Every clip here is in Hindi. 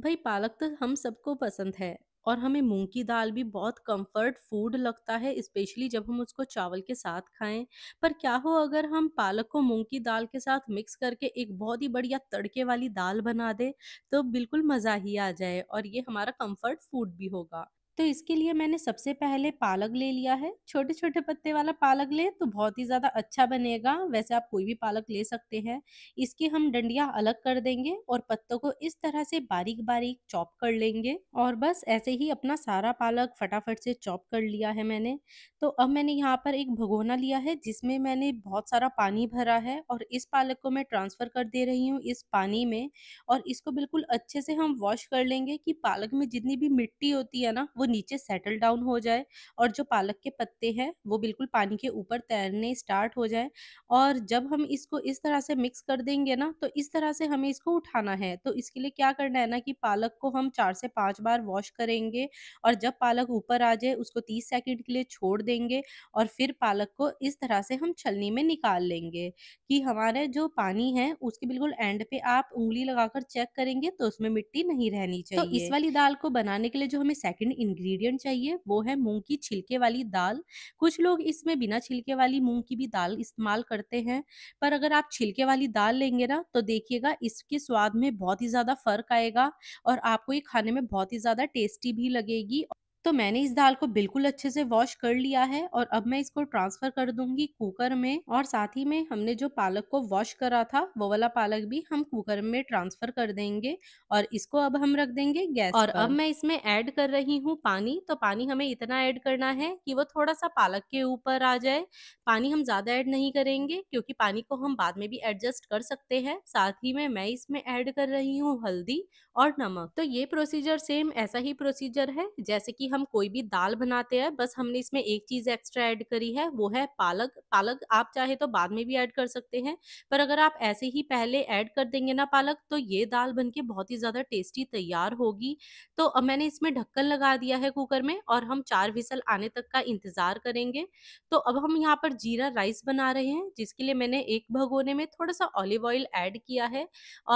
भाई पालक तो हम सबको पसंद है और हमें मूंग की दाल भी बहुत कंफर्ट फूड लगता है स्पेशली जब हम उसको चावल के साथ खाएं पर क्या हो अगर हम पालक को मूंग की दाल के साथ मिक्स करके एक बहुत ही बढ़िया तड़के वाली दाल बना दे तो बिल्कुल मज़ा ही आ जाए और ये हमारा कंफर्ट फूड भी होगा तो इसके लिए मैंने सबसे पहले पालक ले लिया है छोटे छोटे पत्ते वाला पालक ले तो बहुत ही ज़्यादा अच्छा बनेगा वैसे आप कोई भी पालक ले सकते हैं इसकी हम डंडियाँ अलग कर देंगे और पत्तों को इस तरह से बारीक बारीक चॉप कर लेंगे और बस ऐसे ही अपना सारा पालक फटाफट से चॉप कर लिया है मैंने तो अब मैंने यहाँ पर एक भगोना लिया है जिसमें मैंने बहुत सारा पानी भरा है और इस पालक को मैं ट्रांसफ़र कर दे रही हूँ इस पानी में और इसको बिल्कुल अच्छे से हम वॉश कर लेंगे कि पालक में जितनी भी मिट्टी होती है ना वो नीचे सेटल डाउन हो जाए और जो पालक के पत्ते हैं वो बिल्कुल पानी के ऊपर तैरने स्टार्ट हो जाए और जब हम इसको इस तरह से मिक्स कर देंगे ना तो इस तरह से हमें इसको उठाना है तो इसके लिए क्या करना है ना कि पालक को हम चार से पाँच बार वॉश करेंगे और जब पालक ऊपर आ जाए उसको तीस सेकेंड के लिए छोड़ देंगे और फिर पालक को इस तरह से हम छलनी में निकाल लेंगे कि हमारे जो पानी है उसके बिल्कुल एंड पे आप उंगली लगाकर चेक करेंगे तो उसमें मिट्टी नहीं रहनी चाहिए तो इस वाली दाल को बनाने के लिए जो हमें सेकेंड इंग्रेडिएंट चाहिए वो है मूंग की छिलके वाली दाल कुछ लोग इसमें बिना छिलके वाली मूंग की भी दाल इस्तेमाल करते हैं पर अगर आप छिलके वाली दाल लेंगे ना तो देखिएगा इसके स्वाद में बहुत ही ज़्यादा फर्क आएगा और आपको ये खाने में बहुत ही ज़्यादा टेस्टी भी लगेगी तो मैंने इस दाल को बिल्कुल अच्छे से वॉश कर लिया है और अब मैं इसको ट्रांसफर कर दूंगी कुकर में और साथ ही में हमने जो पालक को वॉश करा था वो वाला पालक भी हम कुकर में ट्रांसफर कर देंगे और इसको अब हम रख देंगे गैस और अब मैं इसमें ऐड कर रही हूँ पानी तो पानी हमें इतना ऐड करना है कि वो थोड़ा सा पालक के ऊपर आ जाए पानी हम ज्यादा ऐड नहीं करेंगे क्योंकि पानी को हम बाद में भी एडजस्ट कर सकते हैं साथ ही में मैं इसमें ऐड कर रही हूँ हल्दी और नमक तो ये प्रोसीजर सेम ऐसा ही प्रोसीजर है जैसे कि हम कोई भी दाल बनाते हैं बस हमने इसमें एक चीज एक्स्ट्रा ऐड करी है वो है पालक पालक आप चाहे तो बाद में भी ऐड कर सकते हैं पर अगर आप ऐसे ही पहले ऐड कर देंगे ना पालक तो ये दाल बन के बहुत ही ज़्यादा टेस्टी तैयार होगी तो अब मैंने इसमें ढक्कन लगा दिया है कुकर में और हम चार विसल आने तक का इंतज़ार करेंगे तो अब हम यहाँ पर जीरा राइस बना रहे हैं जिसके लिए मैंने एक भगोने में थोड़ा सा ऑलिव ऑयल ऐड किया है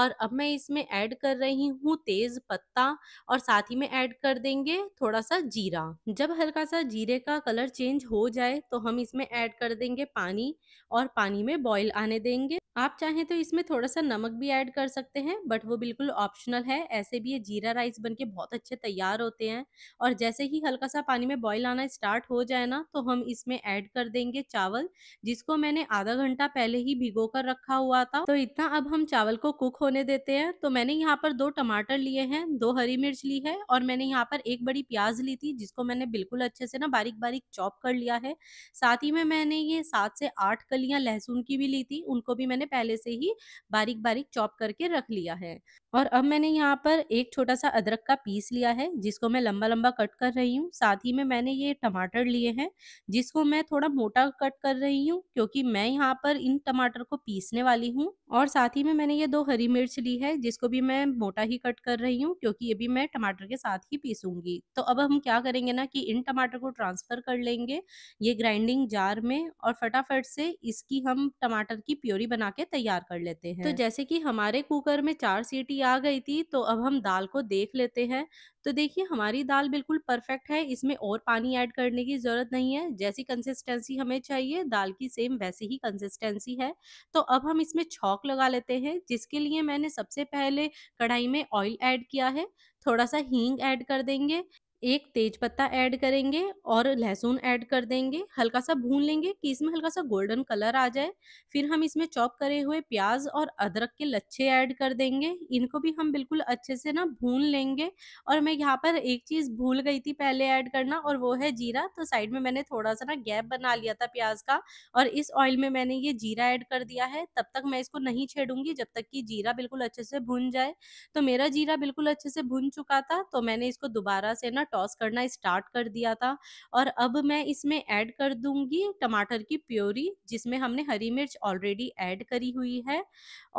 और अब मैं इसमें ऐड कर रही हूँ तेज़ पत्ता और साथ ही में ऐड कर देंगे थोड़ा सा जीरा जब हल्का सा जीरे का कलर चेंज हो जाए तो हम इसमें ऐड कर देंगे पानी और पानी में बॉईल आने देंगे आप चाहें तो इसमें थोड़ा सा नमक भी ऐड कर सकते हैं बट वो बिल्कुल ऑप्शनल है ऐसे भी ये जीरा राइस बनके बहुत अच्छे तैयार होते हैं और जैसे ही हल्का सा पानी में बॉईल आना स्टार्ट हो जाए ना तो हम इसमें ऐड कर देंगे चावल जिसको मैंने आधा घंटा पहले ही भिगो कर रखा हुआ था तो इतना अब हम चावल को कुक होने देते हैं तो मैंने यहाँ पर दो टमाटर लिए हैं दो हरी मिर्च ली है और मैंने यहाँ पर एक बड़ी प्याज ली ली थी जिसको मैंने बिल्कुल अच्छे से ना बारीक बारीक चॉप कर लिया है साथ ही में मैंने ये सात से आठ कलियां लहसुन की भी ली थी उनको भी मैंने पहले से ही बारीक बारीक चॉप करके रख लिया है और अब मैंने यहाँ पर एक छोटा सा अदरक का पीस लिया है जिसको मैं लंबा लंबा कट कर रही हूँ साथ ही में मैंने ये टमाटर लिए हैं जिसको मैं थोड़ा मोटा कट कर रही हूँ क्योंकि मैं यहाँ पर इन टमाटर को पीसने वाली हूँ और साथ ही में मैंने ये दो हरी मिर्च ली है जिसको भी मैं मोटा ही कट कर रही हूँ क्योंकि ये भी मैं टमाटर के साथ ही पीसूंगी तो अब हम क्या करेंगे ना कि इन टमाटर को ट्रांसफ़र कर लेंगे ये ग्राइंडिंग जार में और फटाफट से इसकी हम टमाटर की प्योरी बना के तैयार कर लेते तो हैं तो जैसे कि हमारे कुकर में चार सीटी आ गई थी तो अब हम दाल को देख लेते हैं तो देखिए हमारी दाल बिल्कुल परफेक्ट है इसमें और पानी ऐड करने की ज़रूरत नहीं है जैसी कंसिस्टेंसी हमें चाहिए दाल की सेम वैसी ही कंसिस्टेंसी है तो अब हम इसमें छौक लगा लेते हैं जिसके लिए मैंने सबसे पहले कढ़ाई में ऑयल ऐड किया है थोड़ा सा हींग ऐड कर देंगे एक तेज पत्ता ऐड करेंगे और लहसुन ऐड कर देंगे हल्का सा भून लेंगे कि इसमें हल्का सा गोल्डन कलर आ जाए फिर हम इसमें चॉप करे हुए प्याज और अदरक के लच्छे ऐड कर देंगे इनको भी हम बिल्कुल अच्छे से ना भून लेंगे और मैं यहाँ पर एक चीज़ भूल गई थी पहले ऐड करना और वो है जीरा तो साइड में मैंने थोड़ा सा ना गैप बना लिया था प्याज का और इस ऑयल में मैंने ये जीरा ऐड कर दिया है तब तक मैं इसको नहीं छेड़ूंगी जब तक कि जीरा बिल्कुल अच्छे से भून जाए तो मेरा जीरा बिल्कुल अच्छे से भून चुका था तो मैंने इसको दोबारा से ना टॉस करना स्टार्ट कर दिया था और अब मैं इसमें ऐड कर दूंगी टमाटर की प्योरी जिसमें हमने हरी मिर्च ऑलरेडी ऐड करी हुई है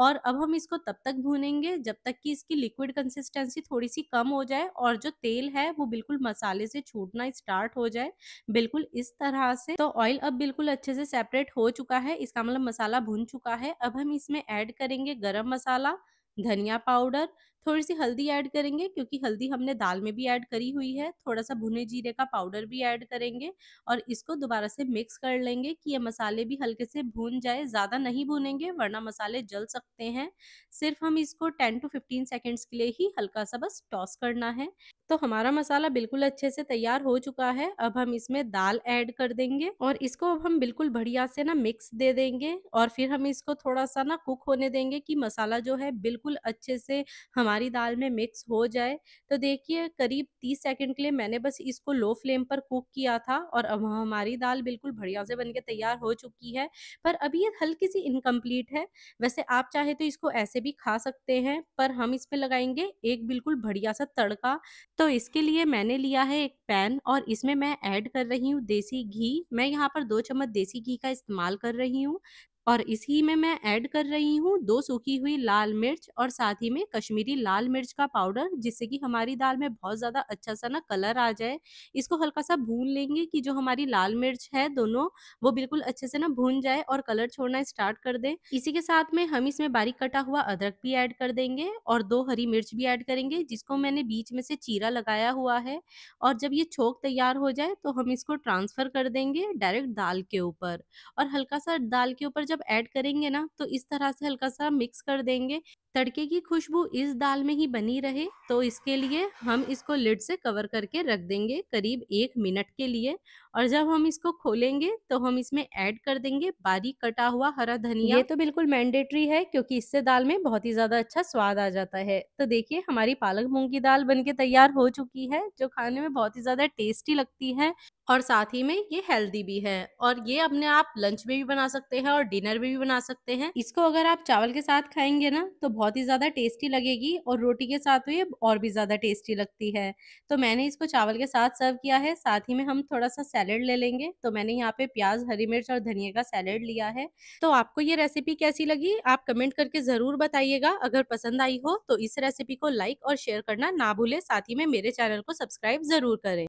और अब हम इसको तब तक भूनेंगे जब तक कि इसकी लिक्विड कंसिस्टेंसी थोड़ी सी कम हो जाए और जो तेल है वो बिल्कुल मसाले से छूटना स्टार्ट हो जाए बिल्कुल इस तरह से तो ऑयल अब बिल्कुल अच्छे से सेपरेट हो चुका है इसका मतलब मसाला भुन चुका है अब हम इसमें ऐड करेंगे गरम मसाला धनिया पाउडर थोड़ी सी हल्दी ऐड करेंगे क्योंकि हल्दी हमने दाल में भी ऐड करी हुई है थोड़ा सा भुने जीरे का पाउडर भी ऐड करेंगे और इसको दोबारा से मिक्स कर लेंगे कि ये मसाले भी हल्के से भून जाए ज़्यादा नहीं भूनेंगे वरना मसाले जल सकते हैं सिर्फ हम इसको टेन टू फिफ्टीन सेकेंड्स के लिए ही हल्का सा बस टॉस करना है तो हमारा मसाला बिल्कुल अच्छे से तैयार हो चुका है अब हम इसमें दाल ऐड कर देंगे और इसको अब हम बिल्कुल बढ़िया से ना मिक्स दे देंगे और फिर हम इसको थोड़ा सा ना कुक होने देंगे कि मसाला जो है बिल्कुल अच्छे से हमारे हमारी दाल में मिक्स हो जाए तो देखिए करीब तीस सेकेंड के लिए मैंने बस इसको लो फ्लेम पर कुक किया था और अब हमारी दाल बिल्कुल बढ़िया से बन तैयार हो चुकी है पर अभी ये हल्की सी इनकम्प्लीट है वैसे आप चाहे तो इसको ऐसे भी खा सकते हैं पर हम इसमें लगाएंगे एक बिल्कुल बढ़िया सा तड़का तो इसके लिए मैंने लिया है एक पैन और इसमें मैं ऐड कर रही हूँ देसी घी मैं यहाँ पर दो चम्मच देसी घी का इस्तेमाल कर रही हूँ और इसी में मैं ऐड कर रही हूँ दो सूखी हुई लाल मिर्च और साथ ही में कश्मीरी लाल मिर्च का पाउडर जिससे कि हमारी दाल में बहुत ज़्यादा अच्छा सा ना कलर आ जाए इसको हल्का सा भून लेंगे कि जो हमारी लाल मिर्च है दोनों वो बिल्कुल अच्छे से ना भून जाए और कलर छोड़ना स्टार्ट कर दें इसी के साथ में हम इसमें बारीक कटा हुआ अदरक भी ऐड कर देंगे और दो हरी मिर्च भी ऐड करेंगे जिसको मैंने बीच में से चीरा लगाया हुआ है और जब ये छोक तैयार हो जाए तो हम इसको ट्रांसफ़र कर देंगे डायरेक्ट दाल के ऊपर और हल्का सा दाल के ऊपर जब जब ऐड करेंगे ना तो इस तरह से हल्का सा मिक्स कर देंगे तड़के की खुशबू इस दाल में ही बनी रहे तो इसके लिए हम इसको लिड से कवर करके रख देंगे करीब एक मिनट के लिए और जब हम इसको खोलेंगे तो हम इसमें ऐड कर देंगे बारीक कटा हुआ हरा धनिया ये तो बिल्कुल मैंडेटरी है क्योंकि इससे दाल में बहुत ही ज़्यादा अच्छा स्वाद आ जाता है तो देखिए हमारी पालक मूंग की दाल बनके तैयार हो चुकी है जो खाने में बहुत ही ज़्यादा टेस्टी लगती है और साथ ही में ये हेल्दी भी है और ये अपने आप लंच में भी बना सकते हैं और डिनर में भी बना सकते हैं इसको अगर आप चावल के साथ खाएंगे ना तो बहुत ही ज़्यादा टेस्टी लगेगी और रोटी के साथ तो ये और भी ज़्यादा टेस्टी लगती है तो मैंने इसको चावल के साथ सर्व किया है साथ ही में हम थोड़ा सा सैलड ले लेंगे तो मैंने यहाँ पे प्याज हरी मिर्च और धनिया का सैलेड लिया है तो आपको ये रेसिपी कैसी लगी आप कमेंट करके ज़रूर बताइएगा अगर पसंद आई हो तो इस रेसिपी को लाइक और शेयर करना ना भूलें साथ ही में मेरे चैनल को सब्सक्राइब ज़रूर करें